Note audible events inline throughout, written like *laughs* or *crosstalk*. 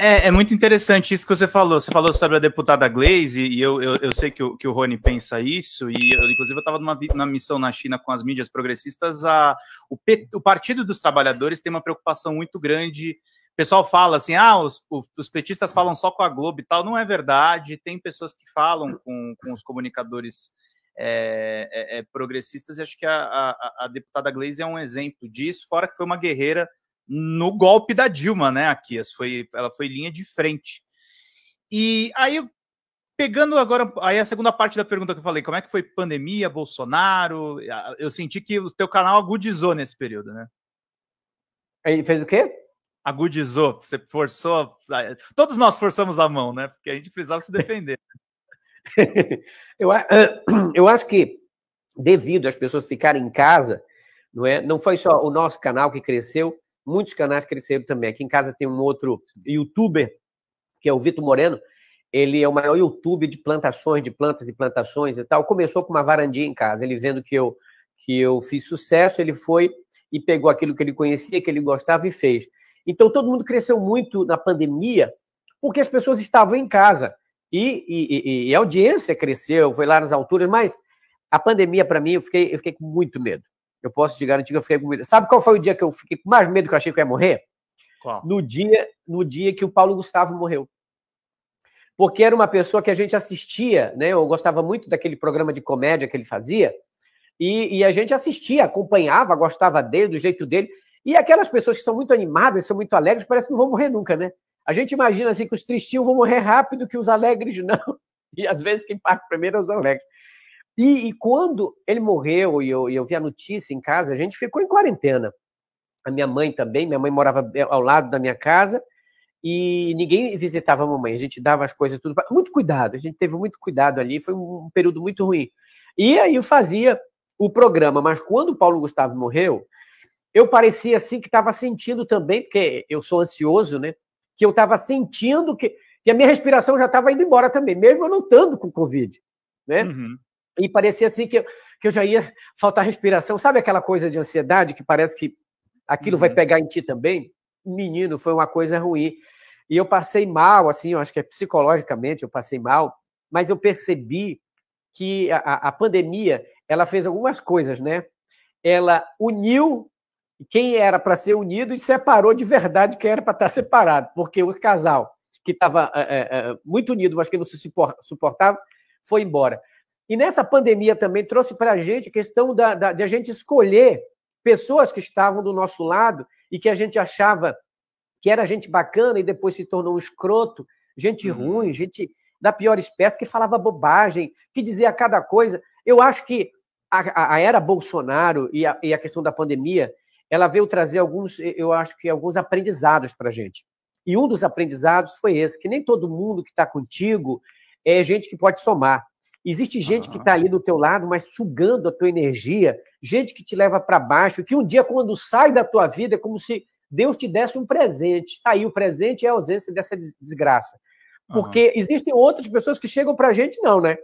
É, é, muito interessante isso que você falou. Você falou sobre a deputada Glaze, e eu, eu, eu sei que o, que o Rony pensa isso, e eu, inclusive eu estava numa, numa missão na China com as mídias progressistas. A, o, P, o Partido dos Trabalhadores tem uma preocupação muito grande. O pessoal fala assim: ah, os, os petistas falam só com a Globo e tal. Não é verdade, tem pessoas que falam com, com os comunicadores é, é, é progressistas, e acho que a, a, a deputada Glaze é um exemplo disso, fora que foi uma guerreira no golpe da Dilma, né, Aqui Foi, ela foi linha de frente. E aí, pegando agora aí a segunda parte da pergunta que eu falei, como é que foi pandemia, Bolsonaro? Eu senti que o teu canal agudizou nesse período, né? Ele fez o quê? Agudizou, você forçou. Todos nós forçamos a mão, né? Porque a gente precisava se defender. *laughs* eu, eu acho que, devido às pessoas ficarem em casa, não é? Não foi só o nosso canal que cresceu, Muitos canais cresceram também. Aqui em casa tem um outro youtuber, que é o Vitor Moreno. Ele é o maior youtuber de plantações, de plantas e plantações e tal. Começou com uma varandinha em casa. Ele vendo que eu, que eu fiz sucesso, ele foi e pegou aquilo que ele conhecia, que ele gostava e fez. Então todo mundo cresceu muito na pandemia porque as pessoas estavam em casa. E, e, e, a audiência cresceu, foi lá nas alturas, mas a pandemia, para mim, eu fiquei, eu fiquei com muito medo. Eu posso te garantir que eu fiquei com medo. Sabe qual foi o dia que eu fiquei com mais medo que eu achei que eu ia morrer? Qual? No dia, no dia que o Paulo Gustavo morreu. Porque era uma pessoa que a gente assistia, né? Eu gostava muito daquele programa de comédia que ele fazia. E, e a gente assistia, acompanhava, gostava dele, do jeito dele. E aquelas pessoas que são muito animadas, são muito alegres, parece que não vão morrer nunca, né? A gente imagina assim que os tristinhos vão morrer rápido, que os alegres não. *laughs* E às vezes quem parte primeiro é os alegres. E, e quando ele morreu e eu, e eu vi a notícia em casa, a gente ficou em quarentena. A minha mãe também, minha mãe morava eh, ao lado da minha casa e ninguém visitava a mamãe. A gente dava as coisas tudo. Pra... Muito cuidado, a gente teve muito cuidado ali, foi um período muito ruim. E aí eu fazia o programa, mas quando o Paulo Gustavo morreu, eu parecia assim que estava sentindo também, porque eu sou ansioso, né? Que eu estava sentindo que, que a minha respiração já estava indo embora também, mesmo eu não estando com Covid, né? Uhum. E parecia assim que eu, que eu já ia faltar respiração. Sabe aquela coisa de ansiedade que parece que aquilo uhum. vai pegar em ti também? Menino, foi uma coisa ruim. E eu passei mal, assim, eu acho que é psicologicamente eu passei mal, mas eu percebi que a, a pandemia ela fez algumas coisas, né? Ela uniu quem era para ser unido e separou de verdade quem era para estar tá separado, porque o casal que estava é, eh, é, eh, eh, muito unido, mas que não se suportava, foi embora. E nessa pandemia também trouxe para a gente a questão da, da, de a gente escolher pessoas que estavam do nosso lado e que a gente achava que era gente bacana e depois se tornou um escroto, gente uhum. ruim, gente da pior espécie que falava bobagem, que dizia cada coisa. Eu acho que a, a era Bolsonaro e a, e a, questão da pandemia, ela veio trazer alguns, eu acho que alguns aprendizados para a gente. E um dos aprendizados foi esse, que nem todo mundo que está contigo é gente que pode somar. Existe gente uhum. que está ali do teu lado, mas sugando a tua energia, gente que te leva para baixo, que um dia, quando sai da tua vida, é como se Deus te desse um presente. Tá aí o presente é a ausência dessa desgraça. Porque uhum. existem outras pessoas que chegam para a gente, não, né?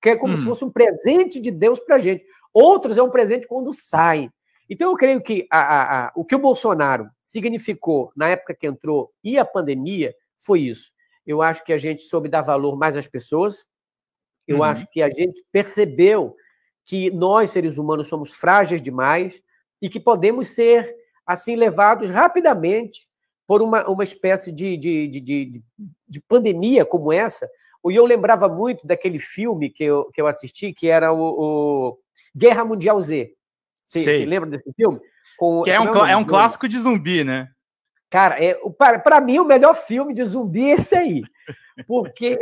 Que é como uhum. se hum. fosse um presente de Deus para a gente. Outros é um presente quando sai. Então, eu creio que a, a, a, o que o Bolsonaro significou na época que entrou e a pandemia foi isso. Eu acho que a gente soube dar valor mais às pessoas, eu uhum. acho que a gente percebeu que nós, seres humanos, somos frágeis demais e que podemos ser, assim, levados rapidamente por uma, uma espécie de, de, de, de, de pandemia como essa. E eu lembrava muito daquele filme que eu, que eu assisti, que era o, o Guerra Mundial Z. Você, lembra desse filme? Com, que é um, é, é um clássico de zumbi, né? Cara, é, para mim, o melhor filme de zumbi é esse aí. Porque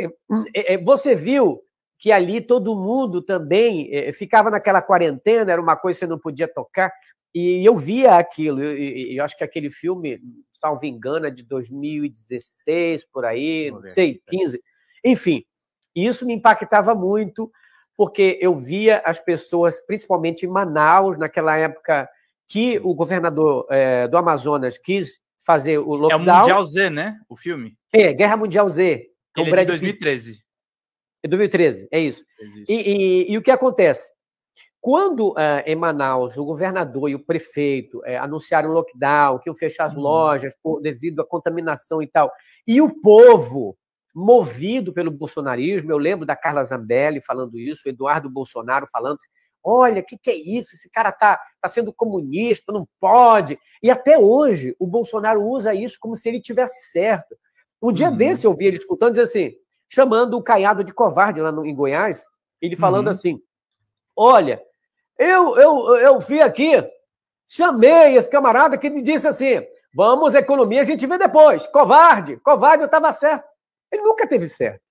é, é você viu que ali todo mundo também é, ficava naquela quarentena, era uma coisa que você não podia tocar, e eu via aquilo, e, eu acho que aquele filme, salvo engano, é de 2016, por aí, não sei, 15, enfim, isso me impactava muito, porque eu via as pessoas, principalmente em Manaus, naquela época que o governador é, do Amazonas quis fazer o lockdown. É o Mundial Z, né? O filme. É, Guerra Mundial Z. Ele é de 2013. Pitt. É 2013, é isso. E, e, e, o que acontece? Quando uh, em Manaus o governador e o prefeito uh, anunciaram lockdown, que iam fechar as uhum. lojas por, devido à contaminação e tal, e o povo movido pelo bolsonarismo, eu lembro da Carla Zambelli falando isso, Eduardo Bolsonaro falando, olha, o que, que é isso? Esse cara tá, tá sendo comunista, não pode. E até hoje o Bolsonaro usa isso como se ele tivesse certo. Um dia uhum. desse eu ouvi ele escutando dizer assim, chamando o Caiado de covarde lá no, em Goiás, ele falando uhum. assim: Olha, eu, eu, eu vi aqui, chamei esse camarada que me disse assim: Vamos, economia, a gente vê depois. Covarde, covarde, eu estava certo. Ele nunca teve certo.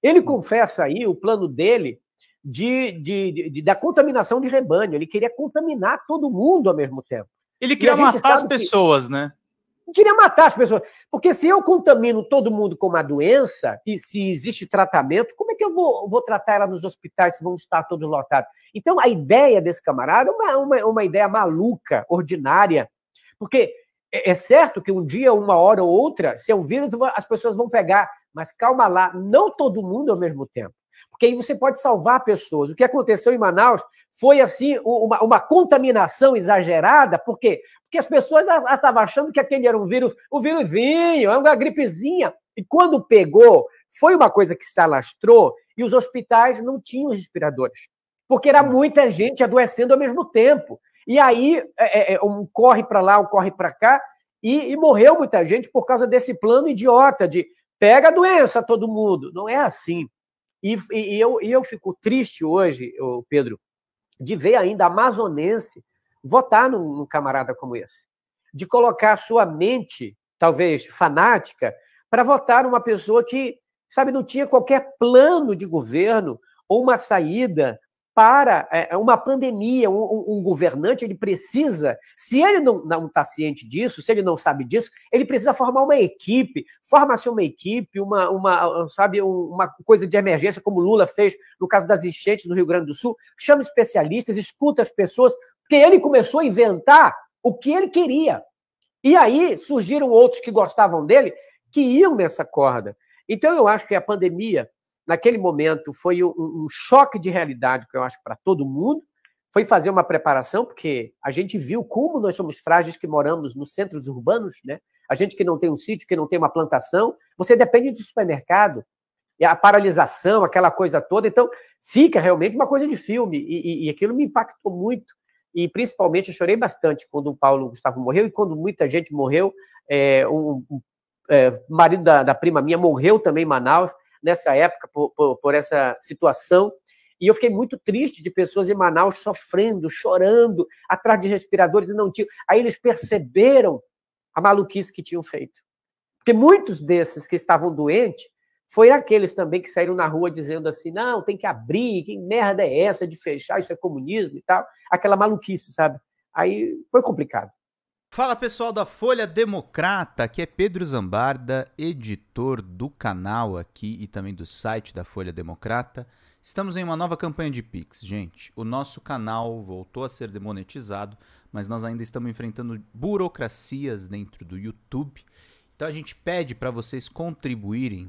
Ele uhum. confessa aí o plano dele de, de, de, de, da contaminação de rebanho. Ele queria contaminar todo mundo ao mesmo tempo. Ele queria matar as pessoas, que... né? queria matar as pessoas. Porque se eu contamino todo mundo com uma doença, e se existe tratamento, como é que eu vou, vou tratar ela nos hospitais se vão estar todos lotados? Então, a ideia desse camarada é uma, uma, uma ideia maluca, ordinária. Porque é, é certo que um dia, uma hora ou outra, se é um vírus, as pessoas vão pegar. Mas calma lá, não todo mundo ao mesmo tempo. Porque aí você pode salvar pessoas. O que aconteceu em Manaus foi assim uma, uma contaminação exagerada, por quê? Porque as pessoas estavam ah, ah, achando que aquele era um vírus, o um vinha é uma gripezinha. E quando pegou, foi uma coisa que se alastrou e os hospitais não tinham respiradores, porque era muita gente adoecendo ao mesmo tempo. E aí é, é, é um corre para lá, um corre para cá, e, e morreu muita gente por causa desse plano idiota de pega a doença todo mundo. Não é assim. E, e, e eu, e eu fico triste hoje, Pedro, de ver ainda amazonense votar num, num camarada como esse, de colocar sua mente, talvez fanática, para votar numa pessoa que, sabe, não tinha qualquer plano de governo ou uma saída para é, é uma pandemia, um, um, governante, ele precisa, se ele não está ciente disso, se ele não sabe disso, ele precisa formar uma equipe, forma-se uma equipe, uma, uma, sabe, uma coisa de emergência, como Lula fez no caso das enchentes no Rio Grande do Sul, chama especialistas, escuta as pessoas, porque ele começou a inventar o que ele queria. E aí surgiram outros que gostavam dele, que iam nessa corda. Então eu acho que a pandemia naquele momento foi um, um choque de realidade, que eu acho, para todo mundo. Foi fazer uma preparação, porque a gente viu como nós somos frágeis que moramos nos centros urbanos, né? A gente que não tem um sítio, que não tem uma plantação, você depende de supermercado, e a paralisação, aquela coisa toda. Então, fica realmente uma coisa de filme, e, e, e aquilo me impactou muito. E principalmente eu chorei bastante quando o Paulo Gustavo morreu e quando muita gente morreu. É, um, um é, marido da, da prima minha morreu também em Manaus nessa época por, por, por essa situação. E eu fiquei muito triste de pessoas em Manaus sofrendo, chorando, atrás de respiradores e não tinham. Aí eles perceberam a maluquice que tinham feito. Porque muitos desses que estavam doentes foram aqueles também que saíram na rua dizendo assim: não, tem que abrir, que merda é essa de fechar, isso é comunismo e tal. Aquela maluquice, sabe? Aí foi complicado. Fala pessoal da Folha Democrata, aqui é Pedro Zambarda, editor do canal aqui e também do site da Folha Democrata. Estamos em uma nova campanha de Pix, gente. O nosso canal voltou a ser demonetizado, mas nós ainda estamos enfrentando burocracias dentro do YouTube. Então a gente pede para vocês contribuírem